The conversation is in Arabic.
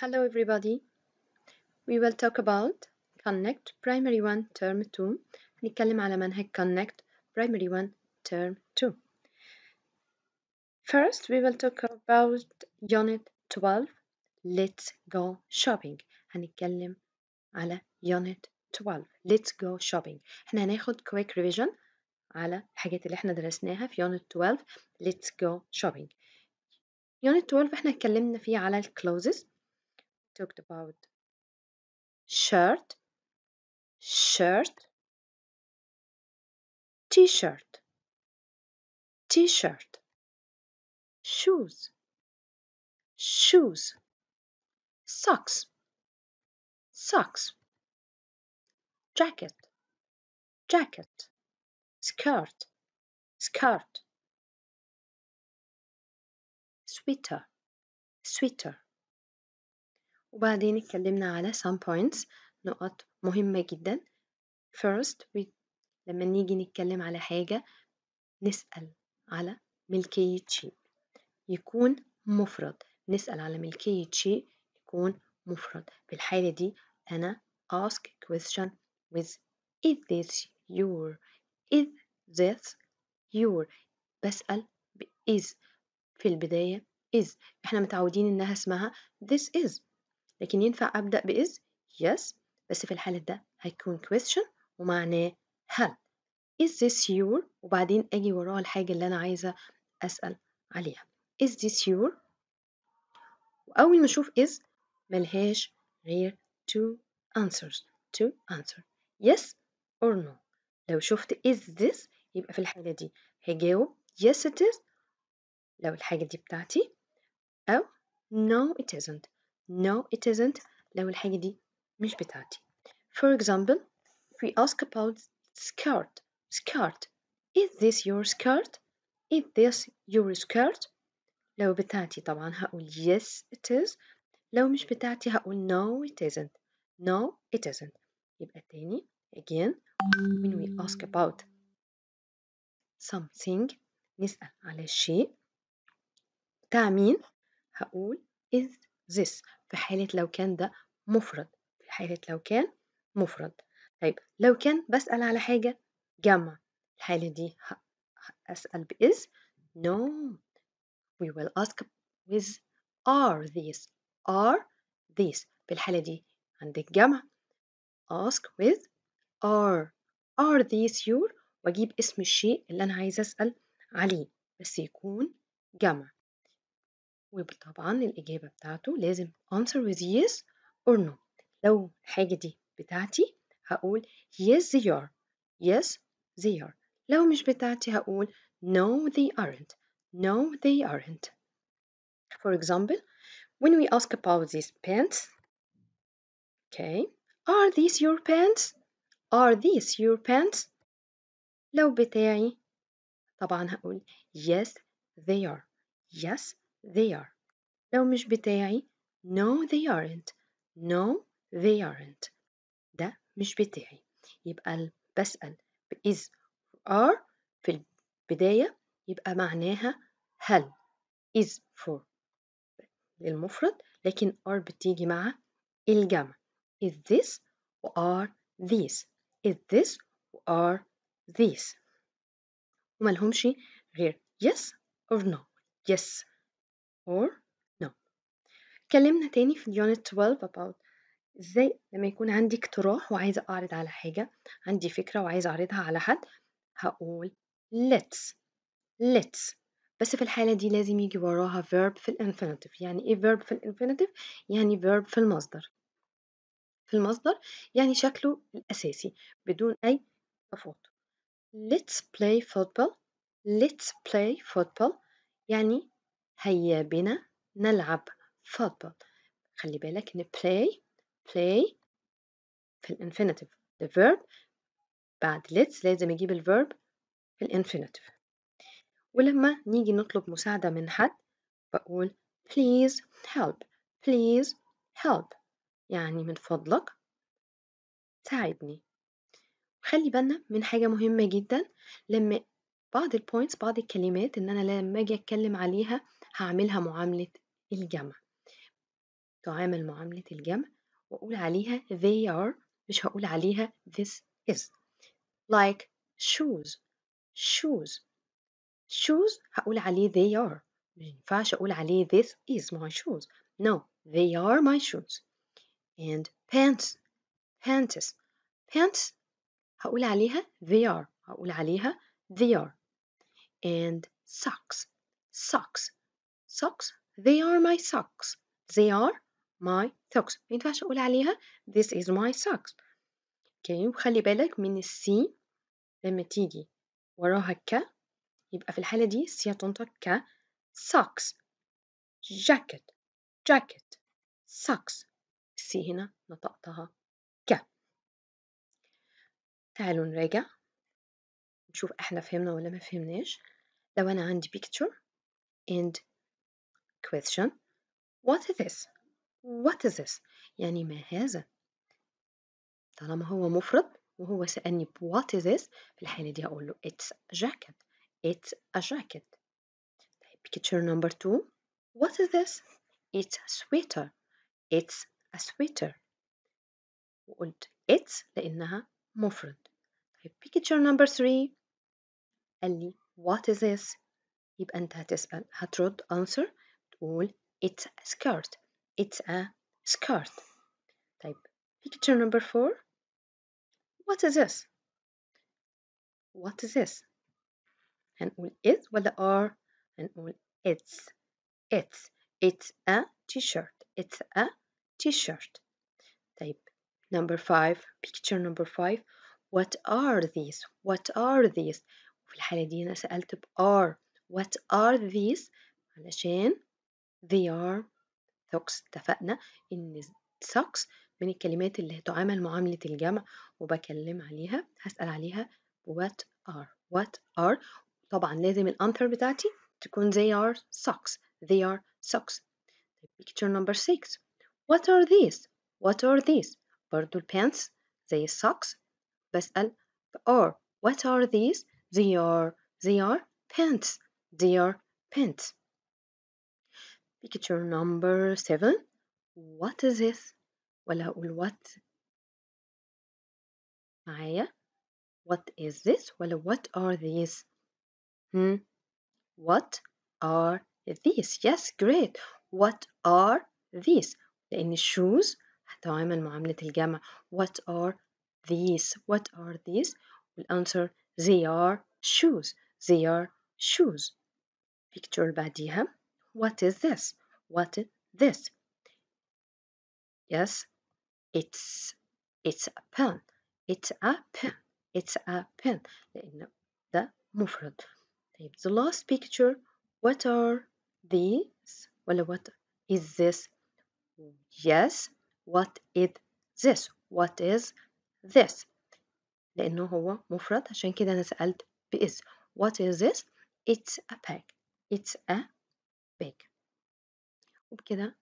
Hello everybody. We will talk about Connect Primary 1 Term 2 هنتكلم على منهج Connect Primary 1 Term 2 First we will talk about Unit 12 Let's go shopping هنتكلم على Unit 12 Let's go shopping احنا هناخد quick revision على حاجات اللي احنا درسناها في Unit 12 Let's go shopping Unit 12 احنا اتكلمنا فيه على الكلوزز talked about shirt, shirt, t-shirt, t-shirt, shoes, shoes, socks, socks, jacket, jacket, skirt, skirt, sweater, sweater, وبعدين اتكلمنا على some points نقط مهمة جدا first لما نيجي نتكلم على حاجة نسأل على ملكية شيء يكون مفرد نسأل على ملكية شيء يكون مفرد في الحالة دي أنا ask question with is this your is this your بسأل ب is في البداية is احنا متعودين انها اسمها this is لكن ينفع أبدأ بإز yes بس في الحالة ده هيكون question ومعناه هل is this your وبعدين أجي وراه الحاجة اللي أنا عايزة أسأل عليها is this your وأول ما أشوف is ملهاش غير two answers to answer yes or no لو شفت is this يبقى في الحالة دي هجاوب yes it is لو الحاجة دي بتاعتي أو no it isn't No, it isn't لو الحاجة دي مش بتاعتي. For example, if we ask about skirt, skirt, is this your skirt? Is this your skirt? لو بتاعتي طبعا هقول yes it is لو مش بتاعتي هقول no it isn't no it isn't يبقى تاني again when we ask about something نسأل على الشيء بتاع هقول is this في حالة لو كان ده مفرد في حالة لو كان مفرد طيب لو كان بسأل على حاجة جمع الحالة دي أسأل بإز no we will ask with are these are these في الحالة دي عندك جمع ask with are are these your واجيب اسم الشيء اللي انا عايزه اسال عليه بس يكون جمع وطبعًا الإجابة بتاعته لازم answer with yes or no لو الحاجة دي بتاعتي هقول yes they are yes they are لو مش بتاعتي هقول no they aren't no they aren't for example when we ask about these pants okay are these your pants are these your pants لو بتاعي طبعا هقول yes they are yes they are لو مش بتاعي no they aren't no they aren't ده مش بتاعي يبقى بسأل is are في البداية يبقى معناها هل is for للمفرد لكن are بتيجي مع الجمع is this or are these is this or are these لهمش غير yes or no yes or no اتكلمنا تاني في unit 12 about ازاي لما يكون عندي اقتراح وعايزة أعرض على حاجة عندي فكرة وعايزة أعرضها على حد هقول let's let's بس في الحالة دي لازم يجي وراها verb في الانفينيتيف يعني ايه verb في الانفينيتيف؟ يعني verb في المصدر في المصدر يعني شكله الأساسي بدون أي تفاوت let's play football let's play football يعني هيا بنا نلعب فضل خلي بالك ان play play في الانفينيتيف the verb بعد let's لازم اجيب الverb في الانفينيتيف ولما نيجي نطلب مساعدة من حد بقول please help please help يعني من فضلك ساعدني خلي بالنا من حاجة مهمة جدا لما بعض البوينتس بعض الكلمات ان انا لما اجي اتكلم عليها هعملها معاملة الجمع تعامل معاملة الجمع وأقول عليها they are مش هقول عليها this is like shoes shoes shoes هقول عليه they are ما ينفعش أقول عليه this is my shoes no they are my shoes and pants pants pants هقول عليها they are هقول عليها they are and socks socks socks they are my socks they are my socks ما ينفعش أقول عليها this is my socks أوكي وخلي بالك من السي لما تيجي وراها ك يبقى في الحالة دي السي هتنطق ك socks jacket jacket socks السي هنا نطقتها ك تعالوا نراجع نشوف احنا فهمنا ولا ما فهمناش لو انا عندي picture and question what is this what is this يعني ما هذا طالما هو مفرد وهو سألني what is this في الحالة دي هقول له it's a jacket it's a jacket طيب picture number two what is this it's a sweater it's a sweater وقلت it's لأنها مفرد طيب picture number three قال لي what is this يبقى أنت هتسأل هترد answer تقول it's a skirt it's a skirt طيب picture number four what is this what is this هنقول is ولا are هنقول it's it's it's a t-shirt it's a t-shirt طيب number five picture number five what are these what are these في الحالة دي أنا سألت ب are what are these علشان they are socks اتفقنا إن socks من الكلمات اللي تعامل معاملة الجمع وبكلم عليها هسأل عليها what are what are طبعا لازم الأنثر بتاعتي تكون they are socks they are socks picture number six what are these what are these برضو pants زي socks بسأل or what are these they are they are pants they are pants Picture number seven. What is this؟ ولا أقول what معايا What is this ولا what are these hmm. What are these Yes great What are these لأن shoes هتعامل معاملة الجمع What are these What are these answer. They are shoes They are shoes Picture بعديها what is this? What is this? Yes, it's it's a pen. It's a pen. It's a pen. The, the mufrad. The last picture. What are these? Well, what is this? Yes. What is this? What is this? لأنه هو مفرد عشان كده أنا سألت بإز. What is this? It's a pen. It's a باك وبكده